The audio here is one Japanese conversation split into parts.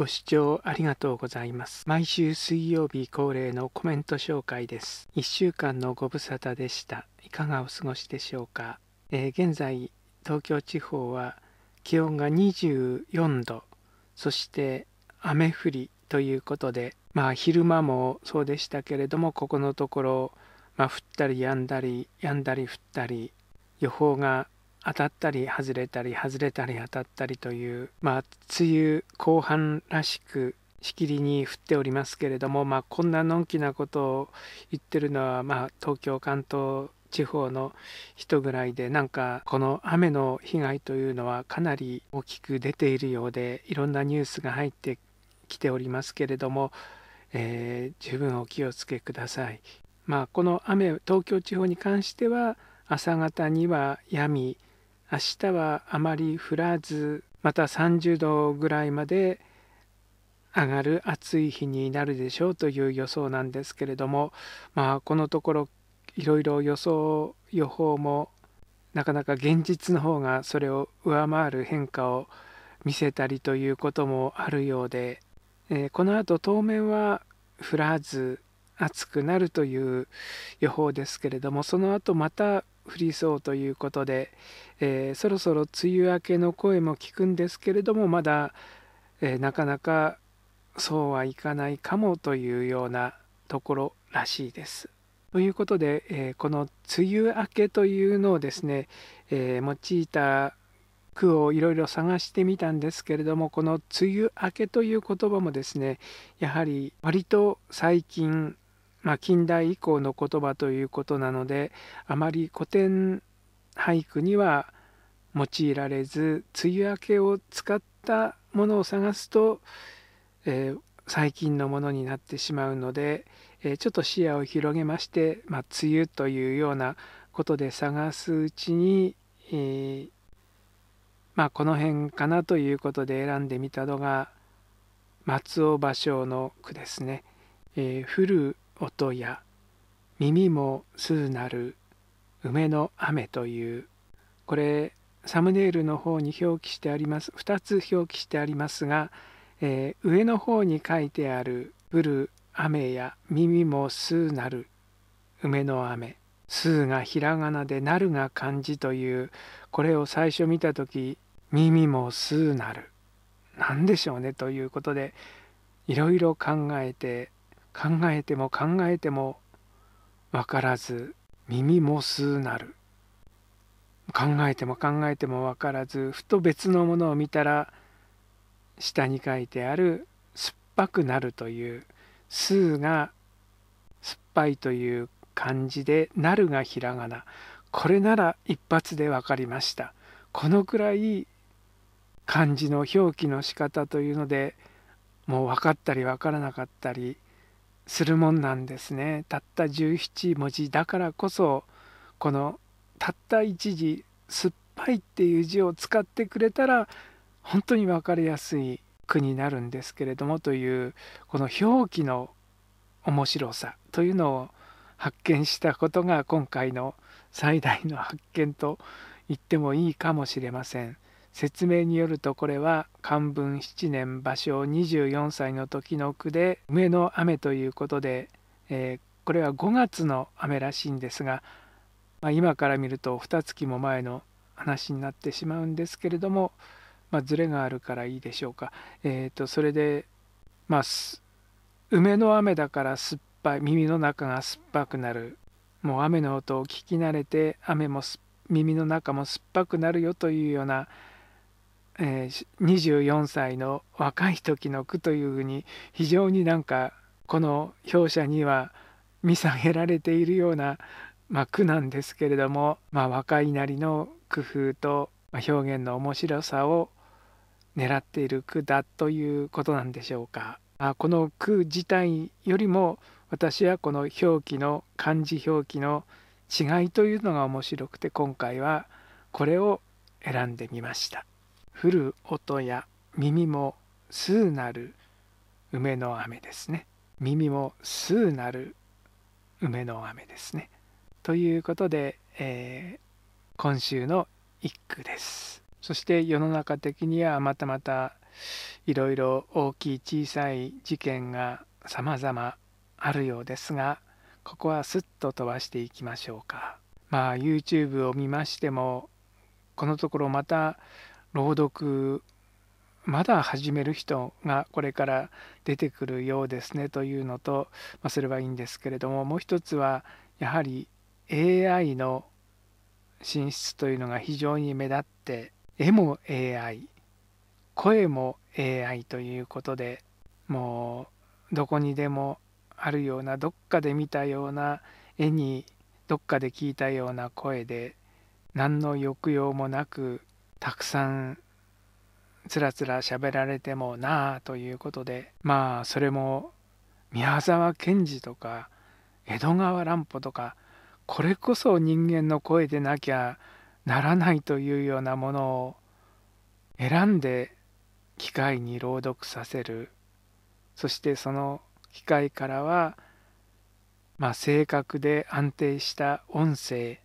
ご視聴ありがとうございます。毎週水曜日恒例のコメント紹介です。1週間のご無沙汰でした。いかがお過ごしでしょうか。えー、現在、東京地方は気温が24度、そして雨降りということで、まあ昼間もそうでしたけれども、ここのところ、まあ、降ったりやんだり、やんだり降ったり、予報が当たったり外れたり外れたり当たったりというまあ梅雨後半らしくしきりに降っておりますけれども、まあ、こんなのんきなことを言ってるのは、まあ、東京関東地方の人ぐらいでなんかこの雨の被害というのはかなり大きく出ているようでいろんなニュースが入ってきておりますけれども、えー、十分お気をつけください。まあ、この雨東京地方に関しては朝方には闇明日はあまり降らずまた30度ぐらいまで上がる暑い日になるでしょうという予想なんですけれどもまあこのところいろいろ予想予報もなかなか現実の方がそれを上回る変化を見せたりということもあるようで、えー、このあと当面は降らず暑くなるという予報ですけれどもその後また降りそうということで、えー、そろそろ梅雨明けの声も聞くんですけれどもまだ、えー、なかなかそうはいかないかもというようなところらしいです。ということで、えー、この梅雨明けというのをですね、えー、用いた句をいろいろ探してみたんですけれどもこの「梅雨明け」という言葉もですねやはり割と最近まあ、近代以降の言葉ということなのであまり古典俳句には用いられず梅雨明けを使ったものを探すと、えー、最近のものになってしまうので、えー、ちょっと視野を広げまして、まあ、梅雨というようなことで探すうちに、えー、まあ、この辺かなということで選んでみたのが松尾芭蕉の句ですね。えー、降る音や耳も涼なる梅の雨というこれサムネイルの方に表記してあります2つ表記してありますが、えー、上の方に書いてある「降る雨や耳も涼なる梅の雨」「涼がひらがなで「なる」が漢字というこれを最初見た時「耳も涼なる」何でしょうねということでいろいろ考えて考えても考えても分からず耳もすうなる考えても考えても分からずふと別のものを見たら下に書いてある「酸っぱくなる」という「数」が「酸っぱい」という漢字で「なる」がひらがなこれなら一発で分かりましたこのくらい漢字の表記の仕方というのでもう分かったり分からなかったりするもんなんですねたった17文字だからこそこのたった1字「酸っぱい」っていう字を使ってくれたら本当に分かりやすい句になるんですけれどもというこの表記の面白さというのを発見したことが今回の最大の発見と言ってもいいかもしれません。説明によるとこれは漢文7年芭蕉24歳の時の句で梅の雨ということで、えー、これは5月の雨らしいんですが、まあ、今から見ると2月も前の話になってしまうんですけれども、まあ、があるからいいでしょうか、えーとそれで、まあ、梅の雨だから酸っぱい耳の中が酸っぱくなるもう雨の音を聞き慣れて雨も耳の中も酸っぱくなるよというようなえー、24歳の若い時の句というふうに非常になんかこの表者には見下げられているような、まあ、句なんですけれども、まあ、若いなりの工夫と表現の面白さを狙っている句だということなんでしょうか。あこの句自体よりも私はこの表記の漢字表記の違いというのが面白くて今回はこれを選んでみました。降る音や耳も数なる梅の雨ですね耳も数なる梅の雨ですねということで、えー、今週の一句ですそして世の中的にはまたまたいろいろ大きい小さい事件が様々あるようですがここはスッと飛ばしていきましょうかまあ YouTube を見ましてもこのところまた朗読まだ始める人がこれから出てくるようですねというのと、まあ、それはいいんですけれどももう一つはやはり AI の進出というのが非常に目立って絵も AI 声も AI ということでもうどこにでもあるようなどっかで見たような絵にどっかで聞いたような声で何の抑揚もなくたくさんつらつら喋られてもなあということでまあそれも宮沢賢治とか江戸川乱歩とかこれこそ人間の声でなきゃならないというようなものを選んで機械に朗読させるそしてその機械からは、まあ、正確で安定した音声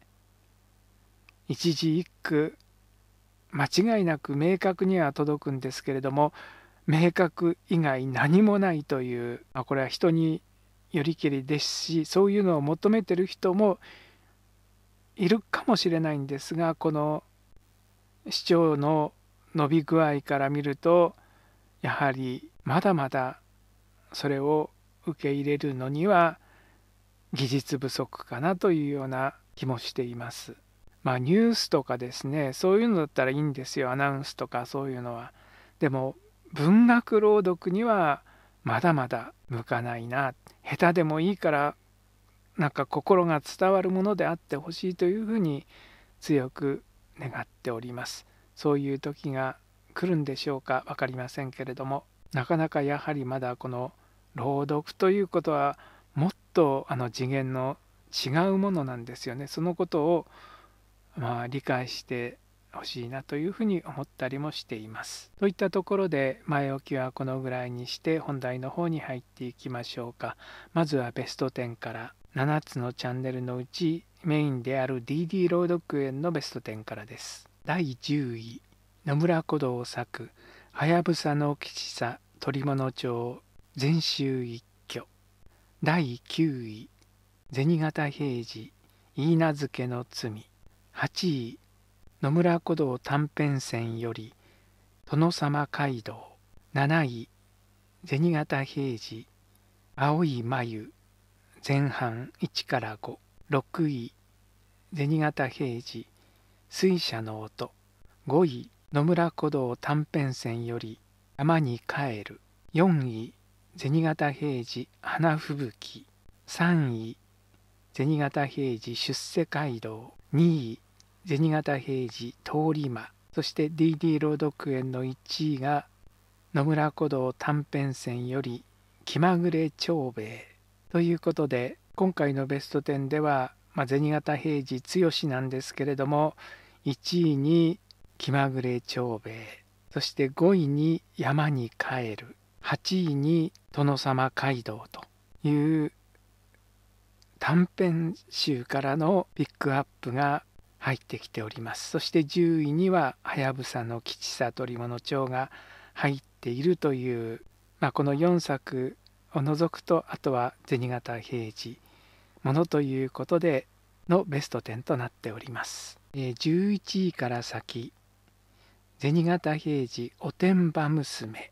一字一句間違いなく明確には届くんですけれども明確以外何もないという、まこれは人によりけりですしそういうのを求めてる人もいるかもしれないんですがこの市長の伸び具合から見るとやはりまだまだそれを受け入れるのには技術不足かなというような気もしています。まあ、ニュースとかですねそういうのだったらいいんですよアナウンスとかそういうのは。でも文学朗読にはまだまだ向かないな下手でもいいからなんか心が伝わるものであってほしいというふうに強く願っておりますそういう時が来るんでしょうか分かりませんけれどもなかなかやはりまだこの朗読ということはもっとあの次元の違うものなんですよねそのことをまあ、理解してほしいなというふうに思ったりもしています。といったところで前置きはこのぐらいにして本題の方に入っていきましょうか。まずはベスト10から7つのチャンネルのうちメインである DD 朗読園のベスト10からです。第10位野村古道作「はやぶさの吉さ鳥物町」全集一挙第9位銭形平次「いいなずけの罪」8位野村古道短編戦より殿様街道7位銭形平次青い眉前半1から56位銭形平次水車の音5位野村古道短編戦より山に帰る4位銭形平次花吹雪3位銭形平次出世街道2位銭形平次通り魔そして DD 朗読園の1位が野村古道短編戦より気まぐれ長兵衛ということで今回のベスト10では、まあ、銭形平次剛なんですけれども1位に気まぐれ長兵衛そして5位に山に帰る8位に殿様街道という短編集からのピックアップが入ってきておりますそして10位にははやぶさの吉里鳥物町が入っているという、まあ、この4作を除くとあとは銭形平次ものということでのベスト10となっております、11位から先銭形平次おてんば娘、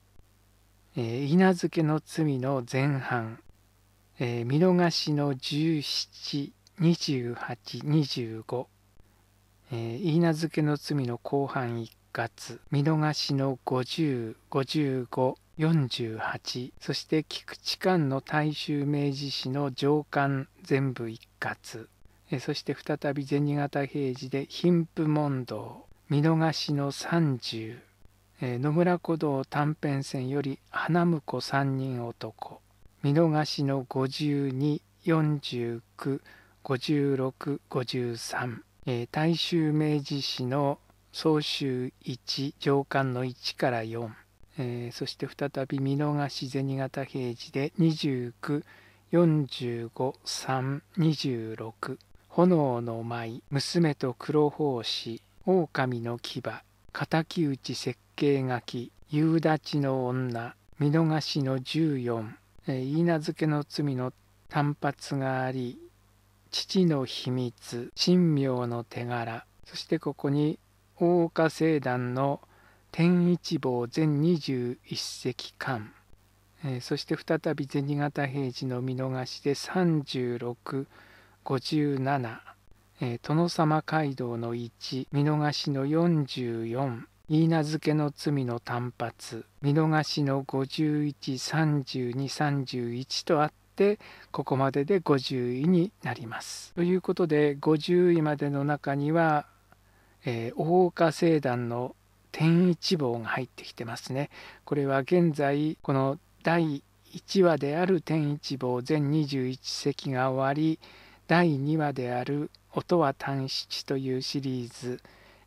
えー、稲漬けの罪の前半、えー、見逃しの172825えー、言い名付けの罪の後半一括見逃しの505548そして菊池間の大衆明治史の上巻全部一括、えー、そして再び銭形平次で貧富問答見逃しの30、えー、野村古道短編戦より花婿三人男見逃しの52495653えー、大衆明治史の総集1上巻の1から4、えー、そして再び見逃し銭形平次で2 9 4 5 3 2 6炎の舞娘と黒胞子狼の牙敵討ち設計書き夕立の女見逃しの14、えー、言い名付けの罪の単発があり父の秘密神妙の手柄そしてここに大岡聖壇の天一望全21隻間、えー、そして再び銭形平次の見逃しで3657、えー、殿様街道の1見逃しの44言い付けの罪の単発見逃しの513231とあってってここまでで50位になります。ということで50位までの中には、えー、大岡聖団の天一望が入ってきてますね。これは現在この第1話である天一望全21席が終わり第2話である「音は短七」というシリーズ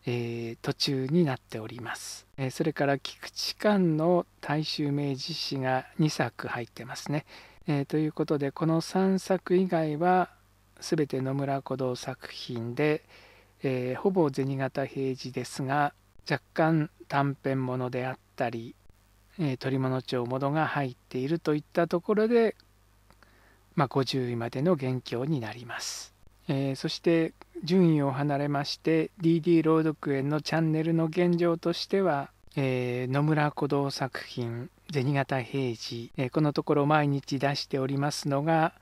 えー、途中になっております、えー、それから菊池寛の大衆明治史が2作入ってますねえー、ということでこの3作以外は全て野村古道作品で、えー、ほぼ銭形平次ですが若干短編ものであったり、えー、鳥物町ものが入っているといったところで、まあ、50位までの元凶になります、えー、そして順位を離れまして DD 朗読園のチャンネルの現状としては、えー、野村古道作品銭形平次、えー、このところ毎日出しておりますのが、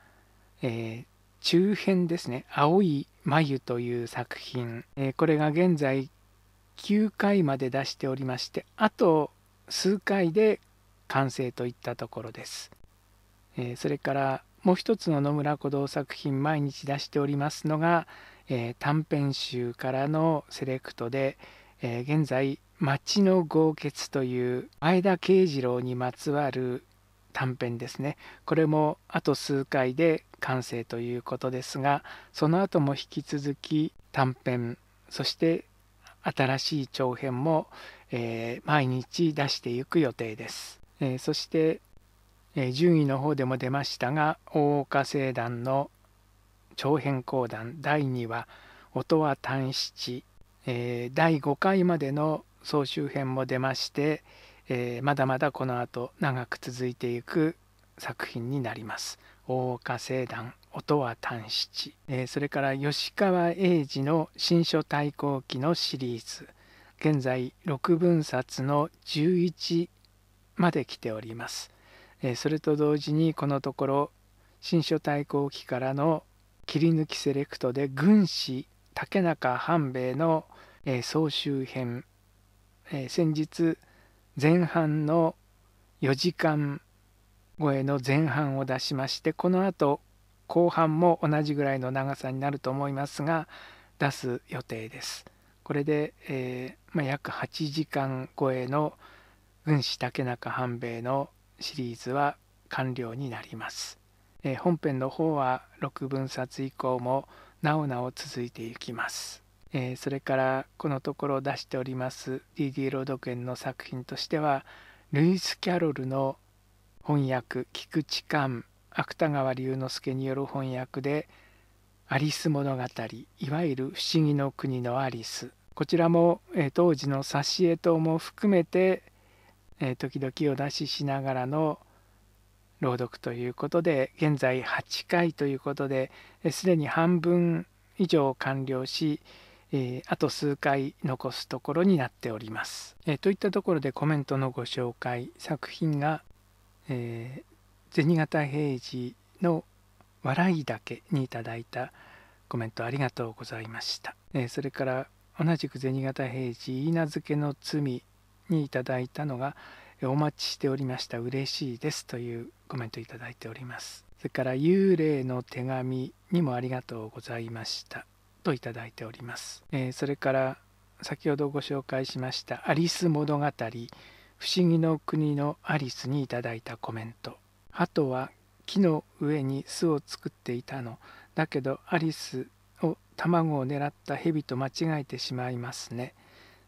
えー、中編ですね「青い眉」という作品、えこれが現在9回まで出しておりましてあと数回で完成といったところです、えそれからもう一つの野村古道作品毎日出しておりますのが、え短編集からのセレクトで「えー、現在「町の豪傑」という前田慶次郎にまつわる短編ですねこれもあと数回で完成ということですがその後も引き続き短編そして新しい長編も、えー、毎日出していく予定です、えー、そして、えー、順位の方でも出ましたが大岡聖団の長編講談第2話「音は短七」えー、第5回までの総集編も出まして、えー、まだまだこの後長く続いていく作品になります。大岡聖団音は短七、えー、それから吉川英治の新書対抗期のシリーズ現在6分冊の11まで来ております、えー、それと同時にこのところ新書対抗期からの切り抜きセレクトで軍師竹中半兵衛のえー、総集編、えー、先日前半の4時間超えの前半を出しましてこのあと後半も同じぐらいの長さになると思いますが出す予定です。これで、えー、まあ、約8時間超えの軍師竹中半兵衛のシリーズは完了になります。えー、本編の方は6分冊以降もなおなお続いていきます。えそれからこのところ出しております DD 朗読園の作品としてはルイス・キャロルの翻訳菊池寛芥川龍之介による翻訳で「アリス物語」いわゆる「不思議の国のアリス」こちらも、え当時の挿絵等も含めて、え時々お出ししながらの朗読ということで現在8回ということですでに半分以上完了しえー、あと数回残すところになっております。えー、といったところでコメントのご紹介作品が、えー、銭形平次の「笑いだけ」にいただいたコメントありがとうございました。えそれから同じく銭形平次「いいなずけの罪」にいただいたのが「お待ちしておりました嬉しいです」というコメントいただいております。それから幽霊の手紙にもありがとうございました。といただいております、えー、それから先ほどご紹介しました「アリス物語不思議の国のアリス」にいただいたコメント「鳩は木の上に巣を作っていたのだけどアリスを卵を狙った蛇と間違えてしまいますね」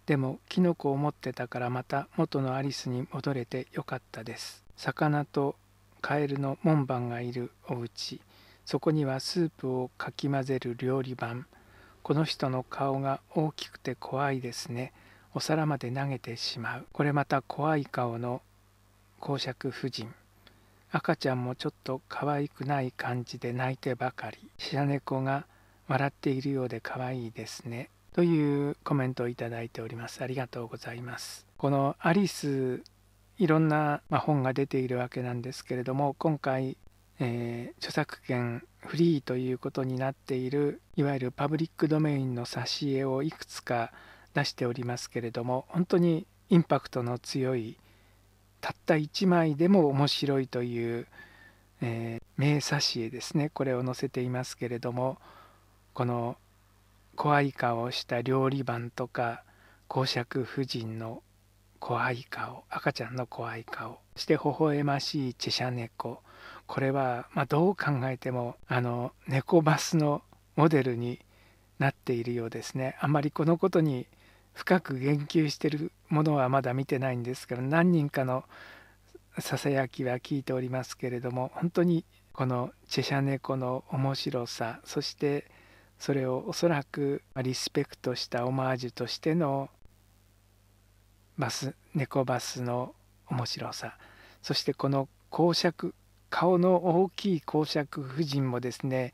でもキノコを持ってたからまた元のアリスに戻れてよかったです魚とカエルの門番がいるお家そこにはスープをかき混ぜる料理番この人の顔が大きくて怖いですね。お皿まで投げてしまう。これまた怖い顔の公爵夫人。赤ちゃんもちょっと可愛くない感じで泣いてばかり。白猫が笑っているようで可愛いですね。というコメントをいただいております。ありがとうございます。このアリスいろんな本が出ているわけなんですけれども今回えー、著作権フリーということになっているいわゆるパブリックドメインの挿絵をいくつか出しておりますけれども本当にインパクトの強いたった1枚でも面白いという、えー、名挿絵ですねこれを載せていますけれどもこの怖い顔をした料理番とか公爵夫人の怖い顔赤ちゃんの怖い顔して微笑ましいチェシャ猫これは、まあ、どう考えてもあの猫バスのモデルになっているようですねあまりこのことに深く言及してるものはまだ見てないんですけど何人かのささやきは聞いておりますけれども本当にこのチェシャ猫の面白さそしてそれをおそらくリスペクトしたオマージュとしてのバス猫バスの面白さそしてこの公爵顔の大きい公爵夫人もですね、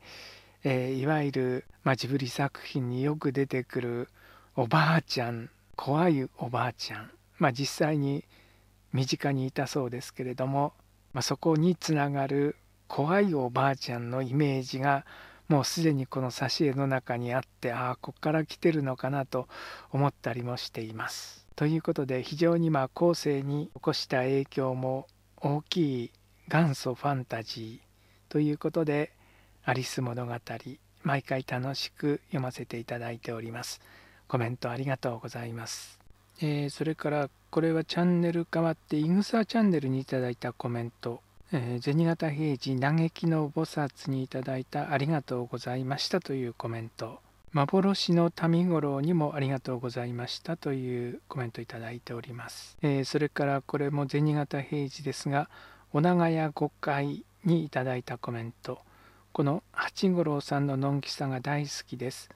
えー、いわゆる、まあ、ジブリ作品によく出てくるおばあちゃん怖いおばあちゃん、まあ、実際に身近にいたそうですけれども、まあ、そこにつながる怖いおばあちゃんのイメージがもうすでにこの挿絵の中にあってああこっから来てるのかなと思ったりもしています。ということで非常にまあ後世に起こした影響も大きい元祖ファンタジーということで「アリス物語」毎回楽しく読ませていただいております。コメントありがとうございます。えー、それからこれはチャンネル変わってイグサチャンネルにいただいたコメントえー、銭形平次嘆きの菩薩にいただいたありがとうございましたというコメント幻の民五郎にもありがとうございましたというコメントいただいております、えー、それからこれも銭形平次ですがお長屋五階にいただいたコメントこの八五郎さんののんきさが大好きです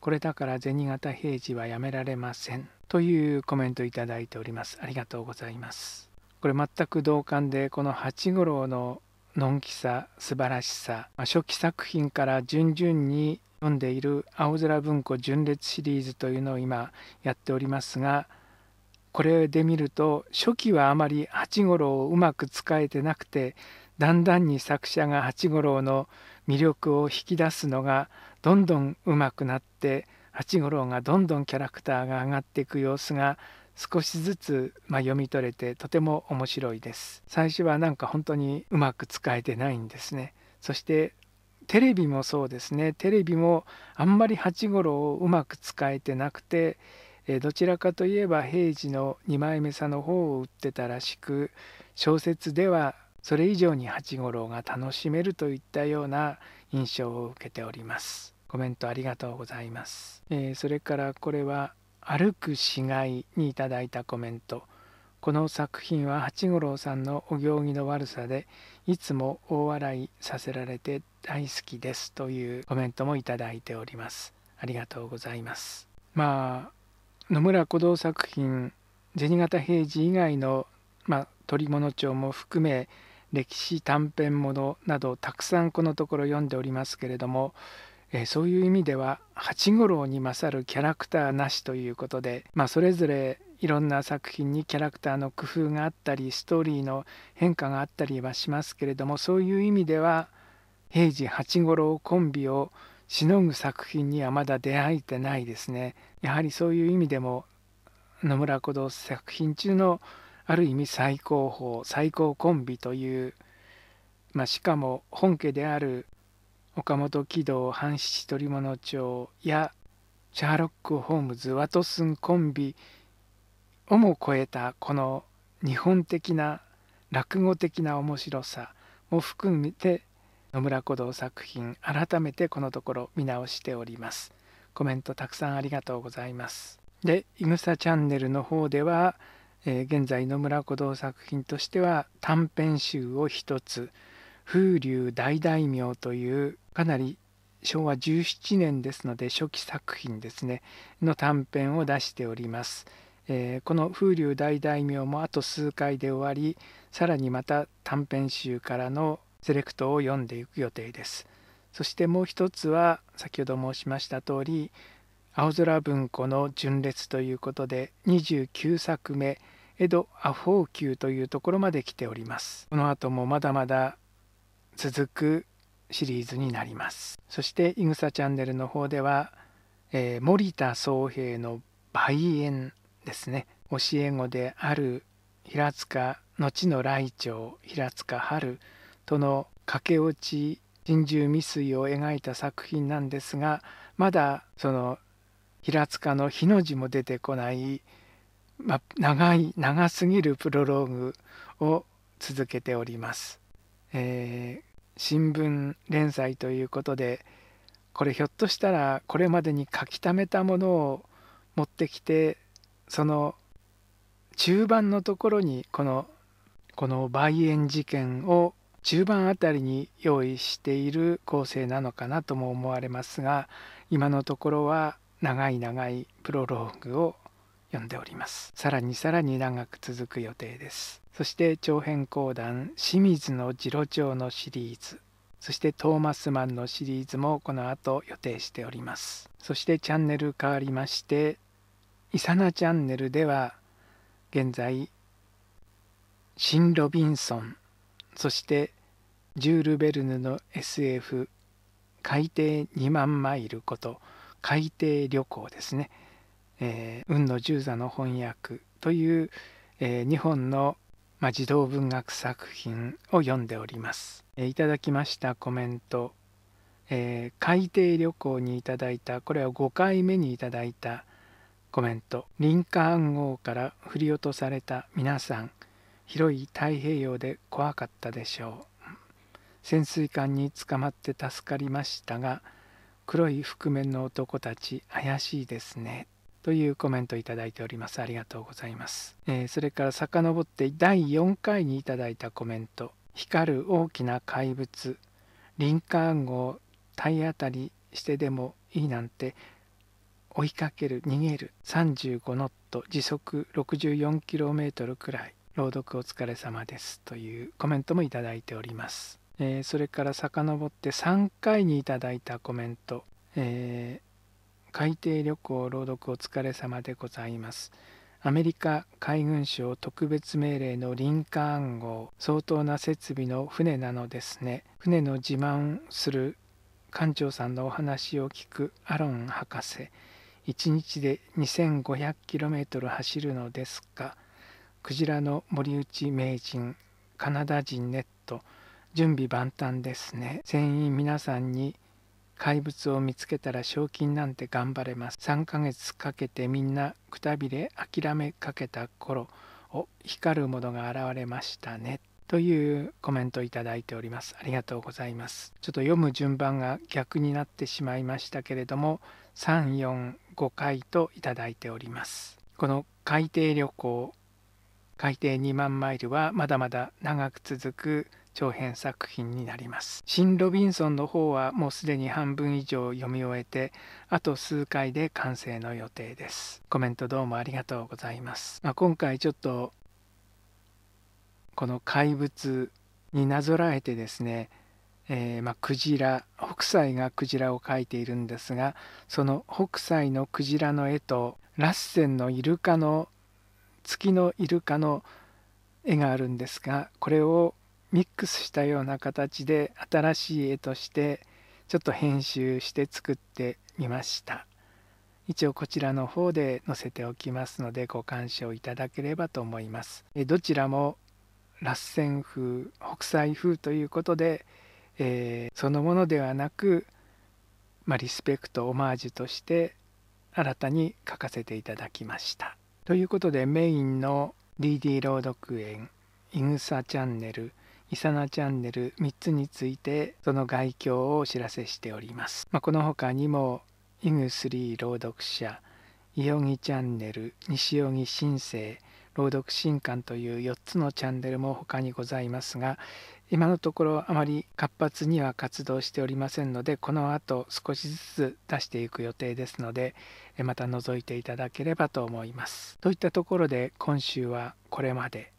これだから銭形平次はやめられませんというコメントいただいておりますありがとうございますこれ全く同感でこの八五郎ののんきさ素晴らしさ、まあ、初期作品から順々に読んでいる「青空文庫純烈」シリーズというのを今やっておりますがこれで見ると初期はあまり八五郎をうまく使えてなくてだんだんに作者が八五郎の魅力を引き出すのがどんどんうまくなって八五郎がどんどんキャラクターが上がっていく様子が少しずつ、まあ、読み取れてとても面白いです最初はなんか本当にうまく使えてないんですねそしてテレビもそうですねテレビもあんまり八五郎をうまく使えてなくて、えどちらかといえば平時の2枚目差の方を売ってたらしく小説ではそれ以上に八五郎が楽しめるといったような印象を受けておりますコメントありがとうございます、えー、それからこれは歩く死骸にいただいたコメントこの作品は八五郎さんのお行儀の悪さでいつも大笑いさせられて大好きですというコメントもいただいておりますありがとうございますまあ野村古道作品銭形平次以外の、まあ、鳥物帳も含め歴史短編ものなどたくさんこのところ読んでおりますけれどもえそういう意味では八五郎に勝るキャラクターなしということで、まあ、それぞれいろんな作品にキャラクターの工夫があったりストーリーの変化があったりはしますけれどもそういう意味では平治八五郎コンビをしのぐ作品にはまだ出会えてないですね。やはりそういう意味でも野村小堂作品中のある意味最高峰最高コンビという、まあ、しかも本家である岡本喜道半七取物町やシャーロック・ホームズ・ワトスンコンビをも超えたこの日本的な落語的な面白さも含めて野村古道作品改めてこのところ見直しておりますコメントたくさんありがとうございますでいぐさチャンネルの方では、えー、現在野村古道作品としては短編集を一つ風流大大名というかなり昭和17年ですので初期作品ですねの短編を出しておりますえー、この風流大大名もあと数回で終わりさらにまた短編集からのセレクトを読んでいく予定ですそしてもう一つは先ほど申しました通り青空文庫の純烈ということで29作目江戸アフォー級というところまで来ておりますこの後もまだまだ続くシリーズになりますそしていぐさチャンネルの方では、えー、森田宗平の「梅園」ですね教え子である平塚後の来長平塚春との駆け落ち珍獣未遂を描いた作品なんですがまだその平塚の日の字も出てこない、ま長い長すぎるプロローグを続けております。えー、新聞連載ということでこれひょっとしたらこれまでに書き溜めたものを持ってきてその中盤のところにこのこの梅園事件を中盤あたりに用意している構成なのかなとも思われますが今のところは長い長いプロローグを読んでおりますさらにさらに長く続く予定ですそして長編講談「清水の次郎長」のシリーズそしてトーマスマンのシリーズもこの後予定しておりますそしてチャンネル変わりましていさなチャンネルでは現在シン・ロビンソンそしてジュール・ベルヌの SF「海底2万マイル」こと海底旅行ですね、えー、雲野十座の翻訳という、えー、2本の、ま児童文学作品を読んでおります、えー、いただきましたコメント、えー、海底旅行にいただいたこれは5回目にいただいたコメント「リンカ号から振り落とされた皆さん広い太平洋で怖かったでしょう」「潜水艦に捕まって助かりましたが黒い覆面の男たち怪しいですね」というコメントいただいておりますありがとうございます、えー、それから遡って第4回にいただいたコメント「光る大きな怪物リンカ号体当たりしてでもいいなんて追いかける逃げる35ノット時速 64km くらい朗読お疲れ様ですというコメントもいただいております、えー、それから遡って3回にいただいたコメント、えー、海底旅行朗読お疲れ様でございますアメリカ海軍省特別命令のリンカーン号相当な設備の船なのですね船の自慢する艦長さんのお話を聞くアロン博士1日で 2500km 走るのですか。クジラの森内名人カナダ人ネット準備万端ですね全員皆さんに怪物を見つけたら賞金なんて頑張れます3ヶ月かけてみんなくたびれ諦めかけた頃を光るものが現れましたねというコメントいただいておりますありがとうございますちょっと読む順番が逆になってしまいましたけれども3 4ご回答いただいております。この海底旅行海底2万マイルはまだまだ長く続く長編作品になります新ロビンソンの方はもうすでに半分以上読み終えてあと数回で完成の予定ですコメントどうもありがとうございます、まあ、今回ちょっとこの怪物になぞらえてですねえー、まあ、クジラ北斎がクジラを描いているんですがその北斎のクジラの絵とラッセンのイルカの月のイルカの絵があるんですがこれをミックスしたような形で新しい絵としてちょっと編集して作ってみました一応こちらの方で載せておきますのでご鑑賞いただければと思いますどちらもラッセン風北斎風ということでえー、そのものではなく、まあ、リスペクトオマージュとして新たに書かせていただきました。ということでメインの DD 朗読園いぐさチャンネルいさなチャンネル3つについてその概況をお知らせしております。まあ、この他にもイグ3朗読者いよぎチャンネル西よぎ新生朗読新刊という4つのチャンネルも他にございますが、今のところあまり活発には活動しておりませんのでこの後少しずつ出していく予定ですのでまた覗いていただければと思います。といったところで今週はこれまで、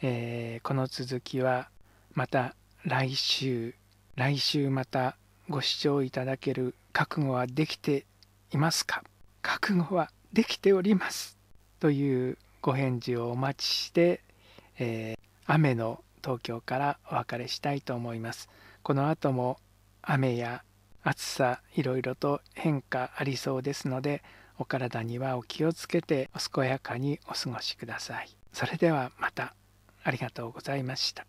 えー、この続きはまた来週来週またご視聴いただける覚悟はできていますか覚悟はできておりますというご返事をお待ちして、えー、雨の東京からお別れしたいと思いますこの後も雨や暑さいろいろと変化ありそうですのでお体にはお気をつけてお健やかにお過ごしくださいそれではまたありがとうございました